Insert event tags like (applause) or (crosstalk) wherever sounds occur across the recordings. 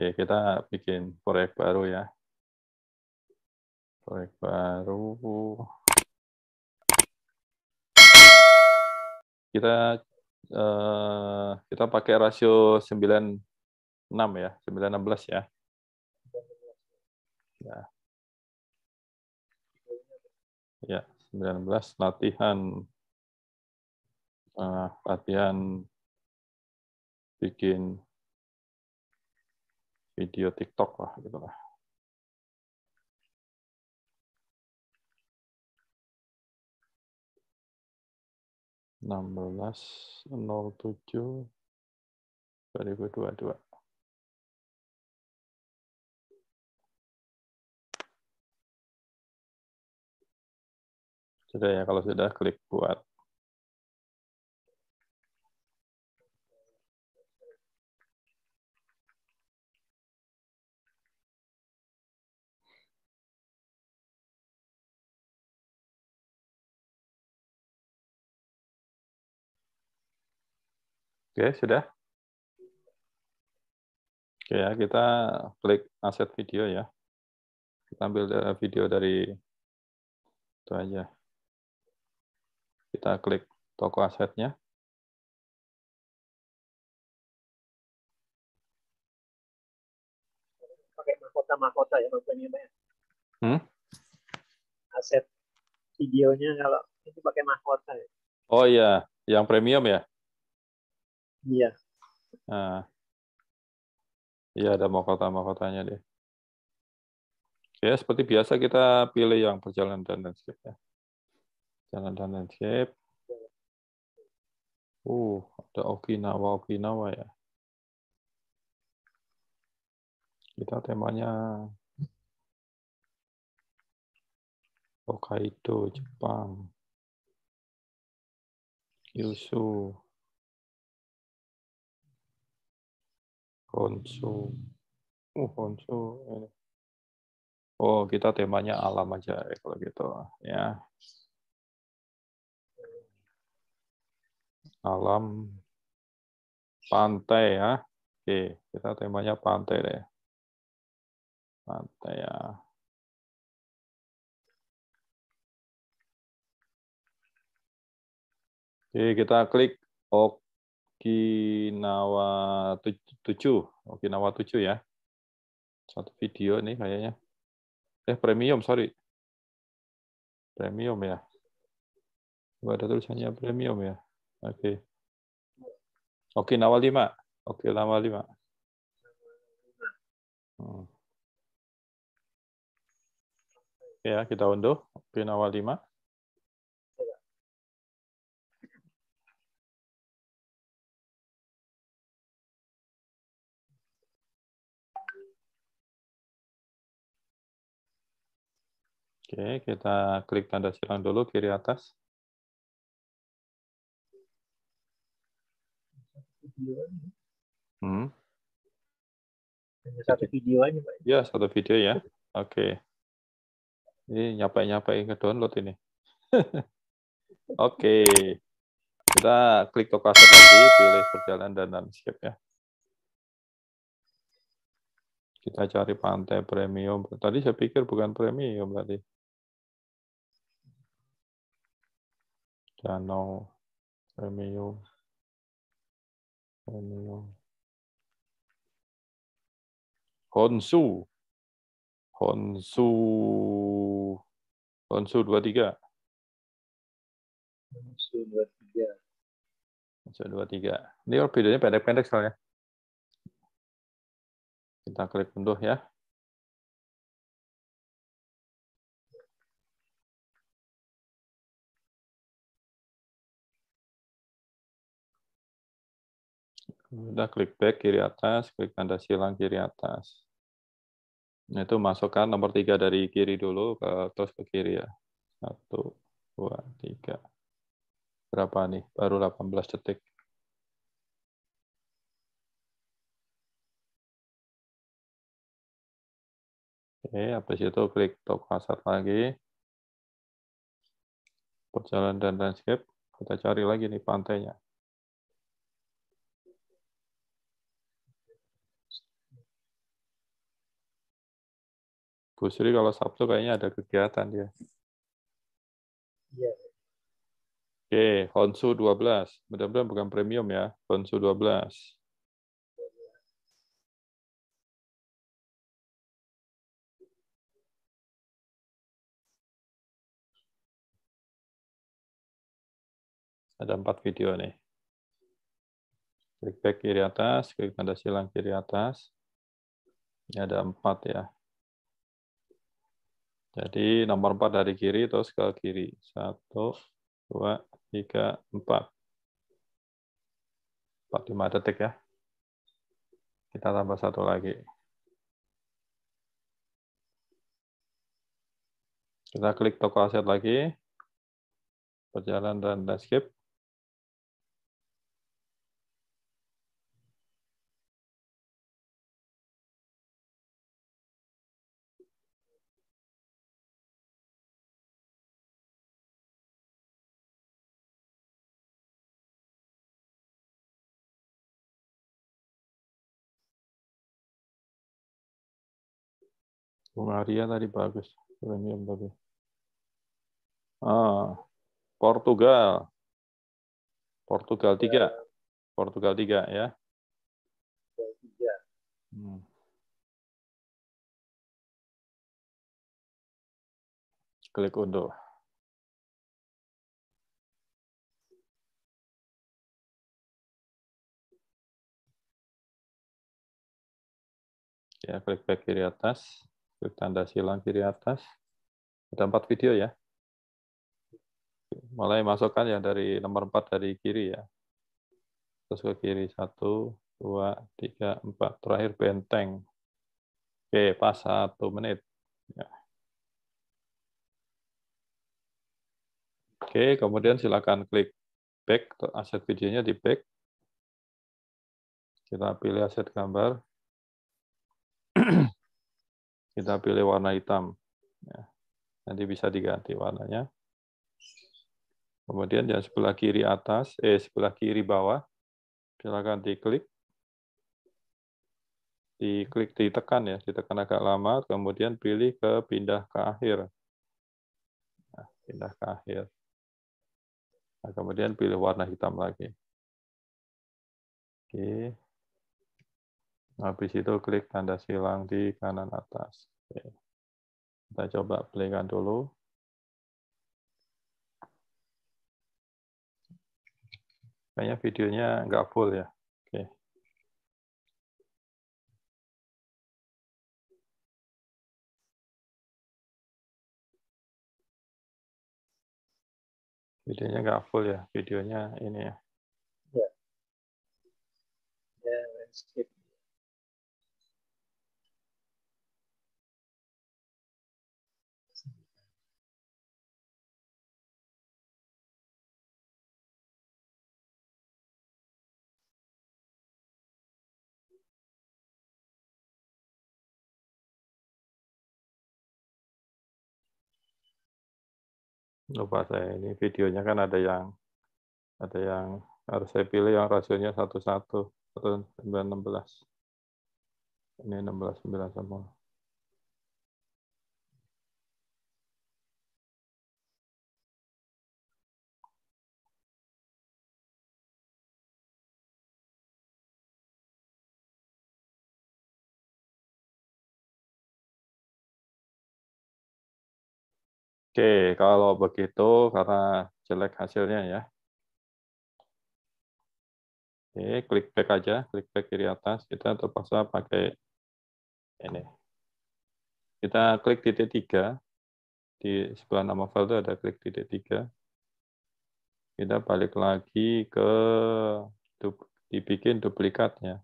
Oke, kita bikin proyek baru ya. Proyek baru. Kita eh, kita pakai rasio 96 ya, 916 ya. Ya. Ya, 19 latihan eh, latihan bikin video TikTok lah gitu lah. enam belas nol tujuh dua dua dua sudah ya kalau sudah klik buat Oke, sudah. Oke ya, kita klik aset video ya. Kita ambil eh, video dari itu aja. Kita klik toko asetnya. Pakai mahkota mahkota ya maksudnya ya. Hmm? Aset videonya kalau itu pakai mahkota ya. Oh iya, yang premium ya? Iya. Nah, iya ada mau mahkotanya deh. Ya, seperti biasa kita pilih yang perjalanan dan landscape ya. Jalan dan landscape. Uh, ada Okinawa, Okinawa ya. Kita temanya Hokkaido, Jepang. Yusuf. Honsu. Uh, Honsu Oh, kita temanya alam aja ya, kalau gitu ya. Alam pantai ya. Oke, kita temanya pantai deh. Pantai ya. Oke, kita klik OK. Okinawa 7, Okinawa 7 ya. Satu video nih kayaknya. Eh premium, sorry. Premium ya. Coba ada tulisannya premium ya. Oke. Okay. Okinawa 5. Okinawa 5. Hmm. Ya, kita unduh Okinawa 5. Oke. Oke, kita klik tanda silang dulu kiri atas. Hmm. satu video aja, Pak. Ya, satu video ya. Oke. Okay. Ini nyapa nyapai ke download ini. (laughs) Oke. Okay. Kita klik toko lagi, pilih perjalanan dan landscape ya. Kita cari pantai premium. Tadi saya pikir bukan premium berarti. Danau, Remeo, Remeo. Honsu, Honsu, Honsu 23. Honsu 23. Honsu 23. Ini videonya pendek-pendek soalnya. Kita klik unduh ya. Udah klik back kiri atas, klik tanda silang kiri atas. Nah, itu masukkan nomor tiga dari kiri dulu, ke, terus ke kiri ya. Satu, dua, tiga. Berapa nih? Baru 18 detik. Oke, habis itu klik toko aset lagi. Perjalanan dan landscape. Kita cari lagi nih pantainya. Bu Sri kalau Sabtu kayaknya ada kegiatan dia. Iya. Oke, okay, Honsu 12. Mudah-mudahan bukan premium ya, Honsu 12. Ada empat video nih. Klik back kiri atas, klik tanda silang kiri atas. Ini ada empat ya. Jadi nomor 4 dari kiri, terus ke kiri. 1, 2, 3, 4. 45 detik ya. Kita tambah satu lagi. Kita klik toko aset lagi. Perjalanan dan landscape. Hungaria tadi bagus premium tapi. Ah, Portugal. Portugal 3. Ya. Portugal 3 ya. Hmm. Klik unduh. Ya, klik back kiri atas. Oke klik tanda silang kiri atas. Ada empat video ya. Mulai masukkan yang dari nomor empat dari kiri ya. Terus ke kiri satu, dua, tiga, empat. Terakhir benteng. Oke, pas satu menit. Ya. Oke, kemudian silakan klik back atau aset videonya di back. Kita pilih aset gambar kita pilih warna hitam. Ya. Nanti bisa diganti warnanya. Kemudian yang sebelah kiri atas, eh sebelah kiri bawah, silakan diklik. Diklik, ditekan ya, ditekan agak lama, kemudian pilih ke pindah ke akhir. Nah, pindah ke akhir. Nah, kemudian pilih warna hitam lagi. Oke, Habis itu klik tanda silang di kanan atas. Oke. Kita coba playkan dulu. Kayaknya videonya nggak full ya. Oke. Videonya nggak full ya. Videonya ini ya. Ya. Yeah. yeah, skip. lupa saya ini videonya kan ada yang ada yang harus saya pilih yang rasionya satu satu sembilan enam belas ini enam belas sembilan semua Oke, kalau begitu karena jelek hasilnya ya. Oke, klik back aja, klik back kiri atas. Kita terpaksa pakai ini. Kita klik titik tiga di sebelah nama file itu ada klik titik tiga. Kita balik lagi ke dibikin duplikatnya.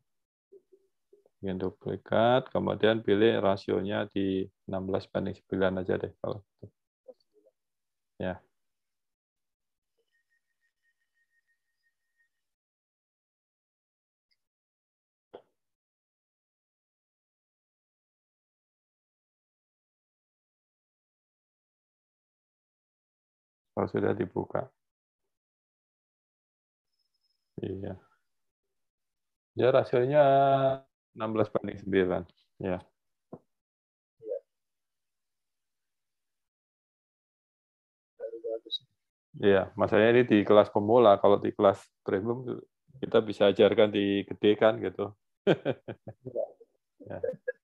Bikin duplikat, kemudian pilih rasionya di 16 banding 9 aja deh kalau gitu. Ya. Kalau oh, sudah dibuka. Iya. Ya rasionya 16 banding 9. Ya. Iya, masalahnya ini di kelas pemula. Kalau di kelas premium kita bisa ajarkan di gede kan gitu. Iya. (laughs) ya.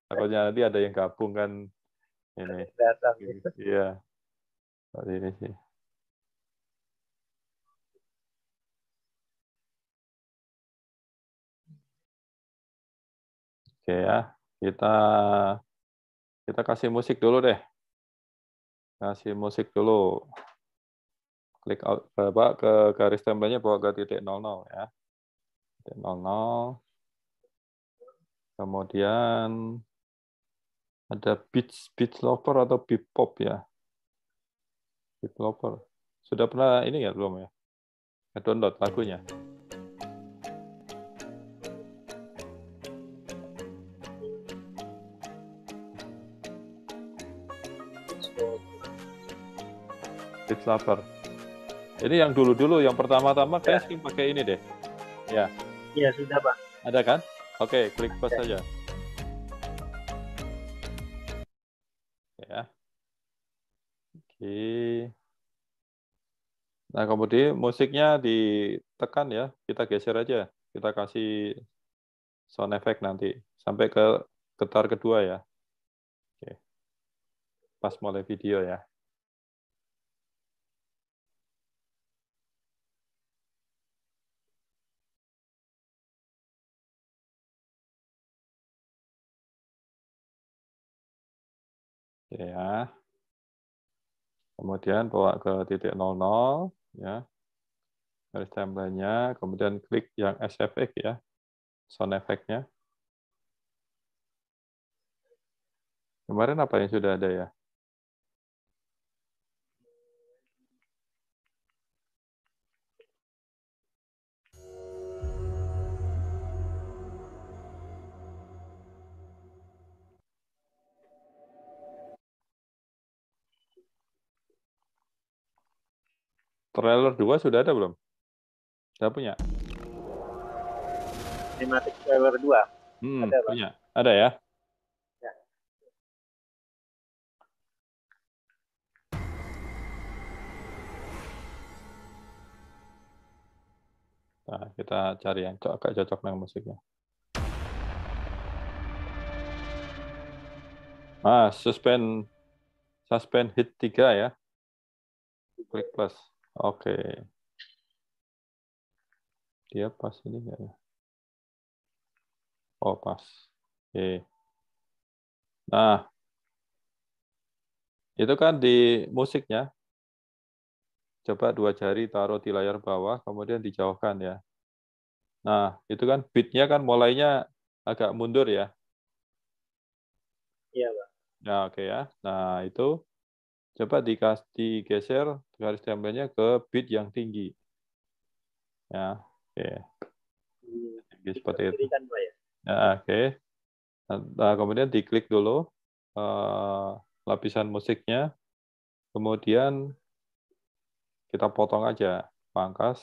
Takutnya nanti ada yang gabung kan ini. Datang, gitu. Iya. Seperti ini sih. Oke ya, kita kita kasih musik dulu deh. Kasih musik dulu klik bawa ke garis tempelnya bawa ke titik 00 ya. Titik 00. Kemudian ada beach beach lover atau beat pop ya. Beat lover. Sudah pernah ini ya belum ya? Download lagunya. Beach lover. Ini yang dulu-dulu, yang pertama-tama ya. kayak pakai ini deh. Ya. Iya, sudah, Pak. Ada kan? Oke, klik pas ya. saja. Ya. Oke. Nah, kemudian musiknya ditekan ya. Kita geser aja. Kita kasih sound effect nanti sampai ke getar kedua ya. Oke. Pas mulai video ya. ya. Kemudian bawa ke titik 00 ya. Garis tambahnya, kemudian klik yang SFX ya. Sound effect-nya. Kemarin apa yang sudah ada ya? Trailer 2 sudah ada belum? Sudah punya? Cinematic trailer 2? Hmm, ada, punya. Bang. Ada ya? ya? Nah, kita cari yang agak cocok dengan musiknya. Ah, suspend suspend hit 3 ya. Klik plus. Oke. Dia pas ini enggak ya? Oh, pas. Oke. Nah, itu kan di musiknya. Coba dua jari taruh di layar bawah, kemudian dijauhkan ya. Nah, itu kan beatnya kan mulainya agak mundur ya. Iya, Pak. Nah, oke okay ya. Nah, itu coba dikasih digeser garis tempelnya ke bit yang tinggi. Ya, oke. Okay. Tinggi seperti itu. Ya? ya, oke. Okay. Nah, kemudian diklik dulu uh, lapisan musiknya. Kemudian kita potong aja, pangkas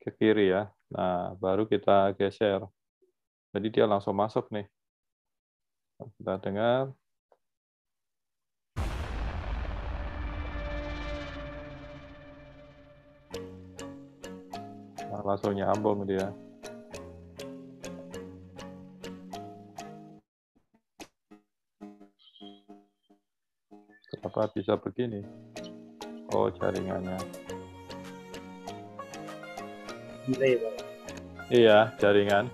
ke kiri ya. Nah, baru kita geser. Jadi dia langsung masuk nih. Kita dengar. langsung nyambung gitu dia. Ya. Kenapa bisa begini? Oh, jaringannya. Delay, Iya, jaringan.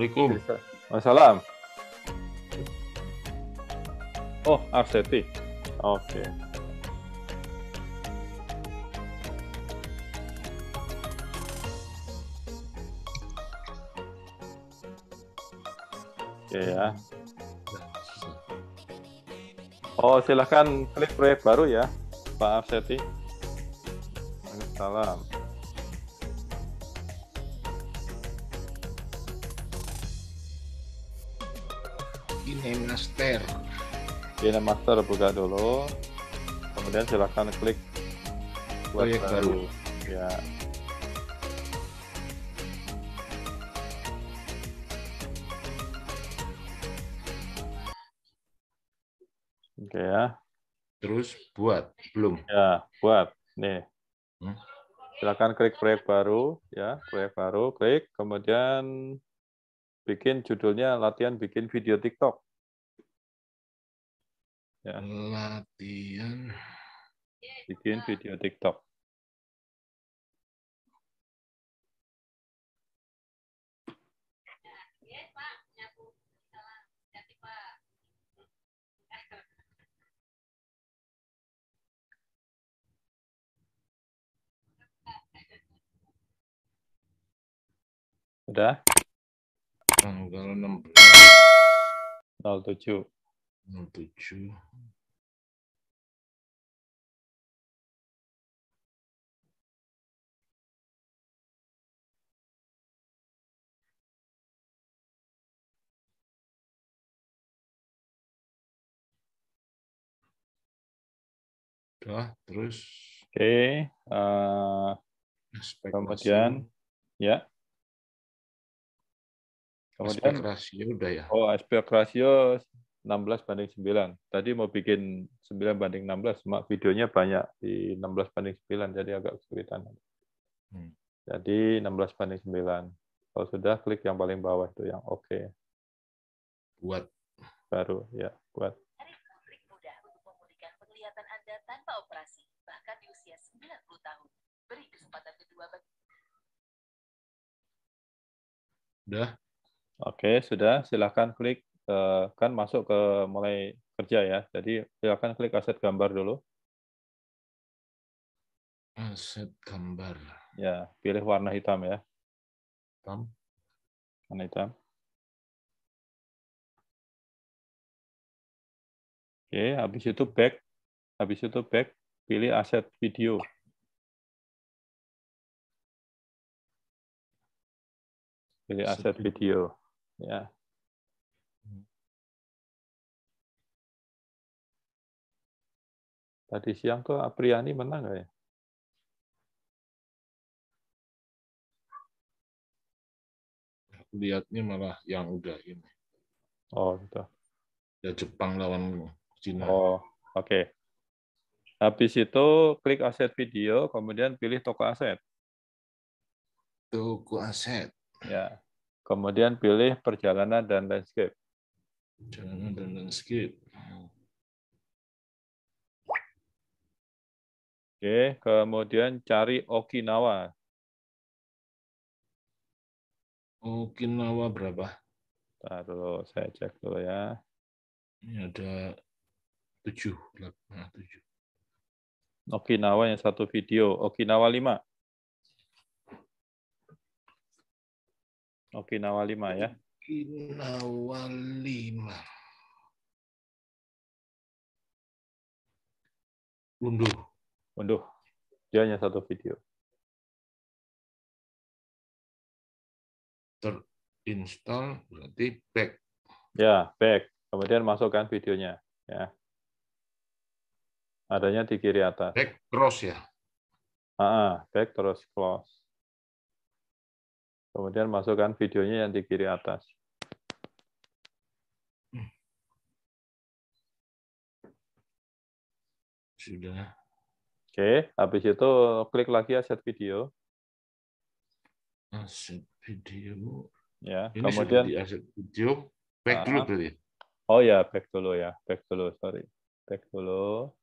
Assalamualaikum. Wassalam. Oh, Arseti. Oke. Okay. Oke ya. Iya. Oh silahkan klik proyek baru ya, Pak Arseti. Salam. Ini Master. Ini Master buka dulu. Kemudian silahkan klik proyek baru. baru. Ya. buat belum? Ya, buat. Nih. Hmm? Silakan klik proyek baru ya, proyek baru, klik kemudian bikin judulnya latihan bikin video TikTok. Ya. Latihan bikin video TikTok. Udah? Tanggal 16. 07. 07. Udah, terus. Oke. Okay. Uh, eh, kemudian, ya. Yeah. Kemudian aspek kan rasio udah ya. Oh, aspek rasio 16 banding 9. Tadi mau bikin 9 banding 16, cuma videonya banyak di 16 banding 9, jadi agak kesulitan. Hmm. Jadi 16 banding 9. Kalau sudah, klik yang paling bawah itu yang oke. Okay. Buat. Baru, ya, buat. mudah untuk memulihkan penglihatan Anda tanpa operasi, bahkan di usia 90 tahun. Beri kesempatan kedua bagi... Udah? Oke, sudah. Silahkan klik, eh, kan masuk ke mulai kerja ya. Jadi silahkan klik aset gambar dulu. Aset gambar. Ya, pilih warna hitam ya. Hitam. Warna hitam. Oke, habis itu back. Habis itu back, pilih aset video. Pilih aset video. Ya. Tadi siang tuh Apriani menang nggak ya? Lihatnya malah yang udah ini. Oh, gitu. Ya Jepang lawan Cina. Oh, oke. Okay. Habis itu klik aset video, kemudian pilih toko aset. Toko aset. Ya. Kemudian pilih perjalanan dan landscape. Perjalanan dan landscape. Oke, kemudian cari Okinawa. Okinawa berapa? Taruh saya cek dulu ya. Ini ada tujuh, Nah tujuh. Okinawa yang satu video, Okinawa lima. Okinawa 5 ya. Okinawa 5. Unduh. Unduh. Dia hanya satu video. Terinstall berarti back. Ya, back. Kemudian masukkan videonya. Ya. Adanya di kiri atas. Back cross ya? Ah, ah back terus close. Kemudian masukkan videonya yang di kiri atas. Sudah. Oke, habis itu klik lagi aset video. Aset video. Ya, Ini kemudian di aset video back ah. dulu berarti. Ya? Oh ya, back dulu ya, back dulu, sorry. Back dulu.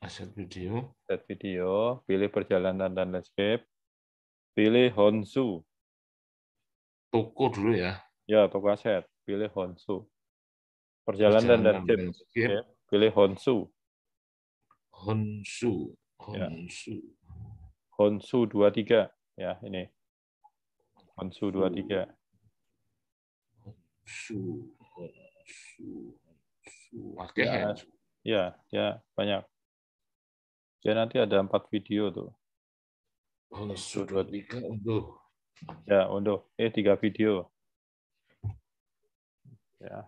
Aset video. Aset video, pilih perjalanan dan landscape. Pilih Honsu toko dulu ya. Ya, toko aset. Pilih Honsu. Perjalanan, Perjalanan dan Jeep. Ya, pilih Honsu. Honsu. Honsu. Ya. Honsu 23. Ya, ini. Honsu 23. Honsu. Honsu. Honsu. Oke. Okay. Ya, ya, ya, banyak. Ya, nanti ada empat video tuh. Honsu 23 untuk Ya, untuk eh tiga video. Ya.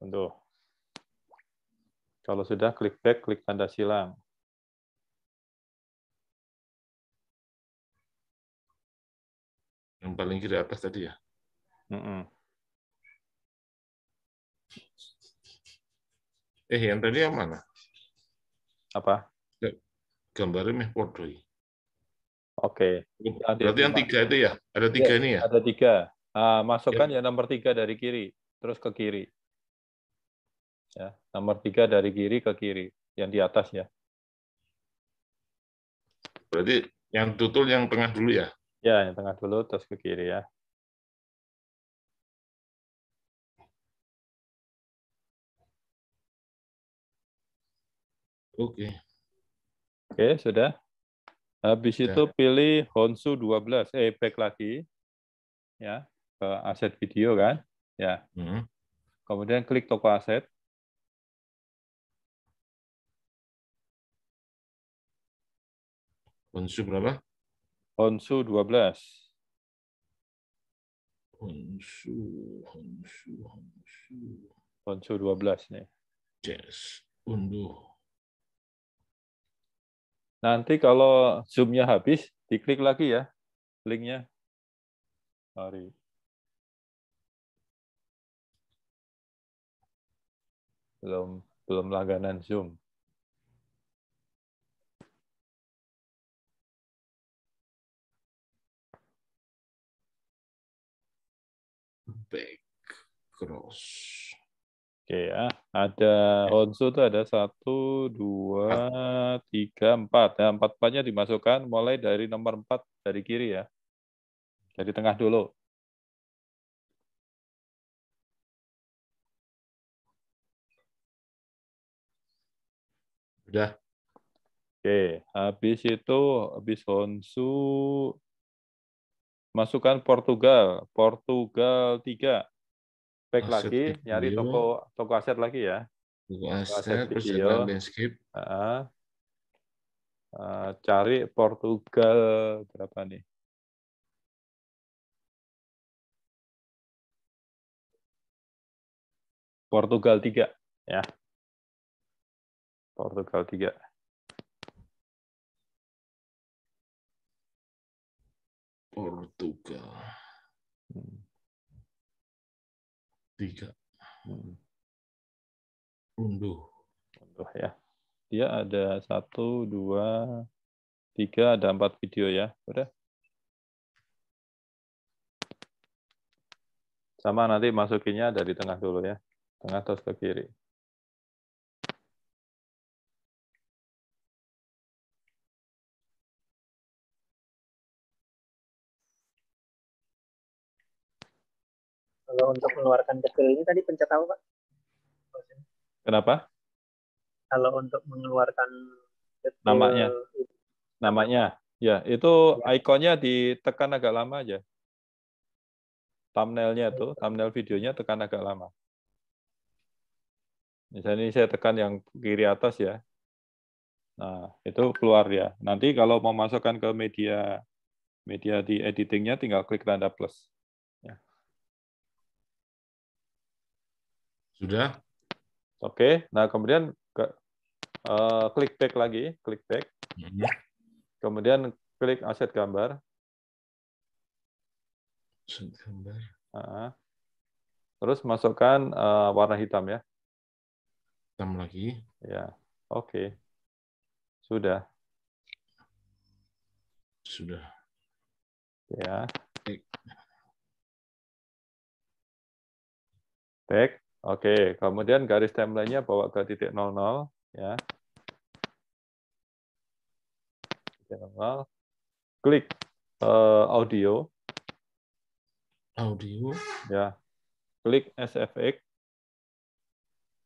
Untuk kalau sudah klik back, klik tanda silang. Yang paling kiri atas tadi ya? Mm -mm. Eh, yang tadi yang mana? Apa? Gambarnya meh podoi. Oke. Okay. Berarti yang tiga itu ya? Ada iya, tiga ya, ini ya? Ada tiga. Nah, masukkan ya. ya nomor tiga dari kiri, terus ke kiri. Ya, nomor tiga dari kiri ke kiri, yang di atas ya. Berarti yang tutul yang tengah dulu ya? Ya, yang tengah dulu, terus ke kiri ya. Oke. Okay. Oke, okay, sudah. Habis ya. itu pilih Honsu 12, eh back lagi, ya ke aset video kan, ya. Hmm. Kemudian klik toko aset. Honsu berapa? Honsu 12. Honsu, Honsu, Honsu. Honsu 12 nih. Yes, unduh. Nanti kalau zoomnya habis, diklik lagi ya linknya. Mari. Belum belum langganan Zoom. Back cross. Oke ya, ada Honsu itu ada satu, dua, tiga, empat. ya empat empatnya dimasukkan mulai dari nomor empat dari kiri ya. Dari tengah dulu. Udah. Oke, habis itu habis Honsu masukkan Portugal, Portugal tiga back aset lagi, video. nyari toko toko aset lagi ya. Toko aset, aset terus ada landscape. Uh, uh, cari Portugal berapa nih? Portugal 3 ya. Portugal 3. Portugal. tiga hmm. unduh unduh ya dia ada satu dua tiga ada empat video ya udah sama nanti masukinnya dari tengah dulu ya tengah terus ke kiri untuk mengeluarkan kecil ini tadi pencet apa, Pak? Kenapa? Kalau untuk mengeluarkan kecil namanya. Itu. Namanya. Ya, itu ya. ikonnya ditekan agak lama aja. Thumbnailnya itu, iya. thumbnail videonya tekan agak lama. Misalnya ini saya tekan yang kiri atas ya. Nah, itu keluar ya. Nanti kalau mau masukkan ke media media di editingnya tinggal klik tanda plus. Sudah. Oke, okay. nah kemudian ke, uh, klik back lagi, klik back. Iya. Kemudian klik aset gambar. Aset gambar. Uh, terus masukkan uh, warna hitam ya. Hitam lagi. Ya, oke. Okay. Sudah. Sudah. Ya. back Tag. Oke, kemudian garis timelinenya bawa ke titik 00 ya. Titik Klik uh, audio. Audio. Ya. Klik SFX.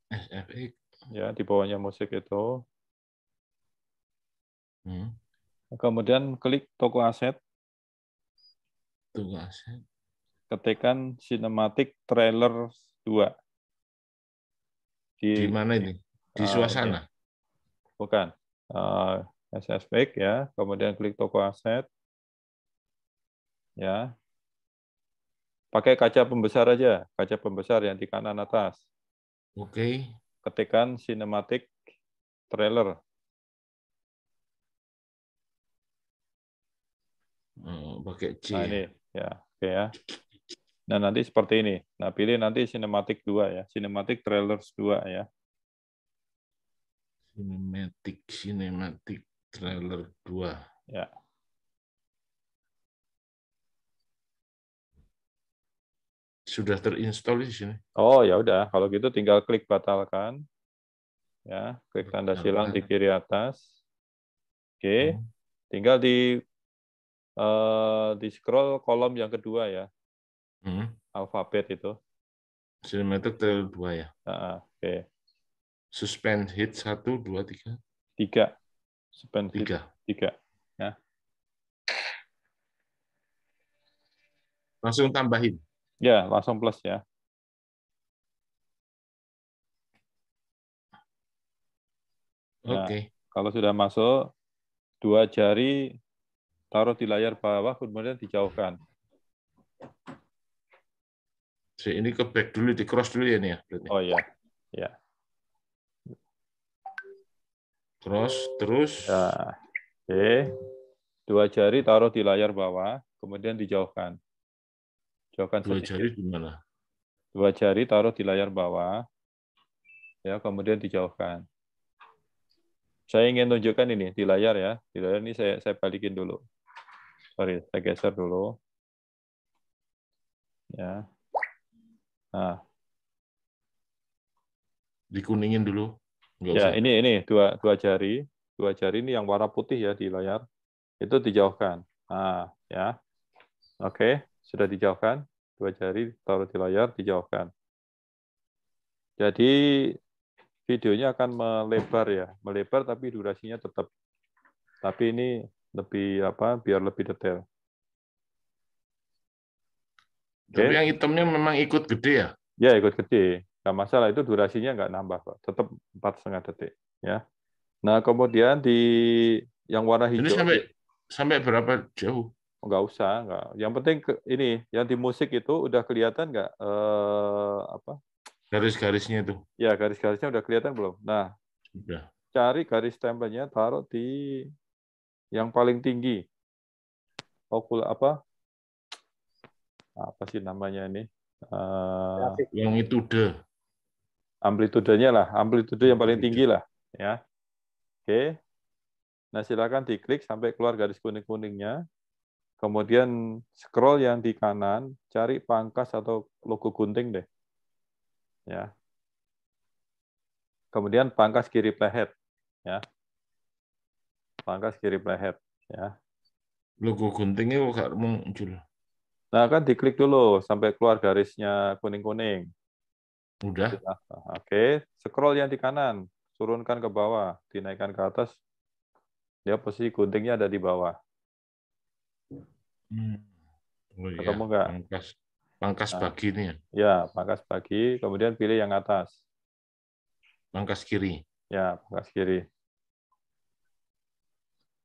SFX. Ya, di bawahnya musik itu. Hmm. Kemudian klik toko aset. Toko aset. Ketikkan cinematic trailer 2 di, di mana ini? Di ah, suasana? Uh, bukan. Uh, ah, SS ya, kemudian klik toko aset. Ya. Pakai kaca pembesar aja, kaca pembesar yang di kanan atas. Oke. Okay. Ketikan cinematic trailer. Oh, pakai C. Nah, ini ya, ya oke okay, ya. Nah, nanti seperti ini. Nah, pilih nanti cinematic 2 ya. Cinematic trailers 2 ya. Cinematic, cinematic trailer 2. Ya. Sudah terinstall di sini. Oh, ya udah. Kalau gitu tinggal klik batalkan. Ya, klik tanda silang di kiri atas. Oke. Okay. Hmm. Tinggal di uh, di scroll kolom yang kedua ya hmm. alfabet itu. Sinematik teori dua ya. Uh, Oke. Okay. Suspend hit satu dua tiga. Tiga. Suspend tiga. Hit, tiga. Ya. Langsung tambahin. Ya, langsung plus ya. Nah, Oke. Okay. Kalau sudah masuk, dua jari taruh di layar bawah kemudian dijauhkan. Si ini ke back dulu, di cross dulu ya ini ya. Berarti. Oh iya, ya Cross, terus. Ya. Oke. Dua jari taruh di layar bawah, kemudian dijauhkan. Jauhkan Dua sedikit. jari di mana? Dua jari taruh di layar bawah, ya kemudian dijauhkan. Saya ingin tunjukkan ini di layar ya. Di layar ini saya saya balikin dulu. Sorry, saya geser dulu. Ya, Nah. Dikuningin dulu. Enggak ya, usah. ini ini dua dua jari, dua jari ini yang warna putih ya di layar. Itu dijauhkan. Nah, ya. Oke, sudah dijauhkan. Dua jari taruh di layar, dijauhkan. Jadi videonya akan melebar ya, melebar tapi durasinya tetap. Tapi ini lebih apa? Biar lebih detail. Okay. Tapi yang hitamnya memang ikut gede ya? Ya ikut gede. Nggak masalah itu durasinya nggak nambah kok. tetap empat setengah detik. Ya. Nah kemudian di yang warna hijau. Ini sampai sampai berapa jauh? Oh, nggak usah, nggak. Yang penting ke, ini yang di musik itu udah kelihatan nggak eh, apa? Garis-garisnya itu. Ya garis-garisnya udah kelihatan belum? Nah. Sudah. Cari garis tempelnya taruh di yang paling tinggi. Okul apa? apa sih namanya ini? Uh, eh, amplitude. Amplitudenya lah, amplitude yang paling tinggi lah, ya. Oke. Okay. Nah, silakan diklik sampai keluar garis kuning-kuningnya. Kemudian scroll yang di kanan, cari pangkas atau logo gunting deh. Ya. Kemudian pangkas kiri plehet, ya. Pangkas kiri plehet, ya. Logo guntingnya kok muncul. Nah, kan diklik dulu sampai keluar garisnya kuning-kuning. Udah. Gitu nah, oke, scroll yang di kanan, turunkan ke bawah, dinaikkan ke atas. Ya, posisi guntingnya ada di bawah. Hmm. Oh, iya. Ketemu enggak? Pangkas, pangkas nah, pagi ini ya? Ya, pangkas pagi, kemudian pilih yang atas. Pangkas kiri? Ya, pangkas kiri.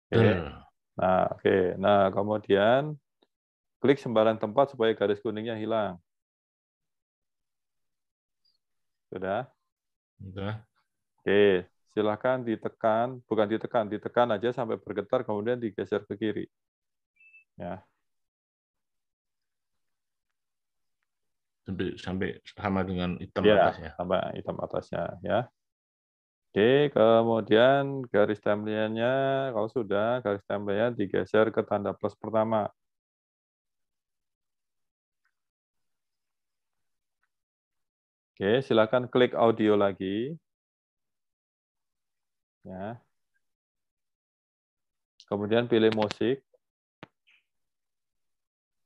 Oke. Nah, oke. Nah, kemudian Klik sembaran tempat supaya garis kuningnya hilang. Sudah? Sudah. Oke, silahkan ditekan, bukan ditekan, ditekan aja sampai bergetar, kemudian digeser ke kiri. Ya. Sampai, sampai sama dengan hitam ya, atasnya. Sama hitam atasnya, ya. Oke, kemudian garis tampilannya kalau sudah, garis timelinenya digeser ke tanda plus pertama. Oke, silakan klik audio lagi. Ya. Kemudian pilih musik.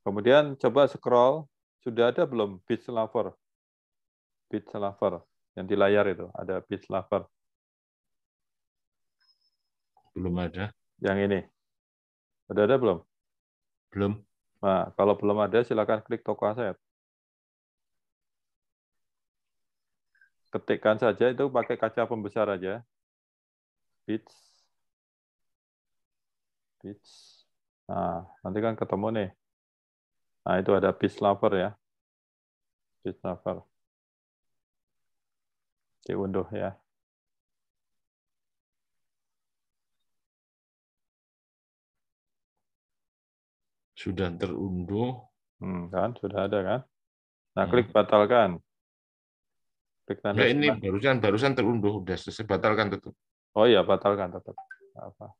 Kemudian coba scroll, sudah ada belum Beach Lover? Beach Lover yang di layar itu, ada Beach Lover. Belum ada. Yang ini. Sudah ada belum? Belum. Nah, kalau belum ada silakan klik toko aset. ketikkan saja itu pakai kaca pembesar aja. Pitch. Pitch. Nah, nanti kan ketemu nih. Nah, itu ada pitch lover ya. Pitch lover. Diunduh ya. Sudah terunduh. Hmm, kan, sudah ada kan. Nah, hmm. klik hmm. batalkan. Backtander Ya, ini barusan barusan terunduh udah selesai batalkan tetap. Oh iya, batalkan tetap. Apa?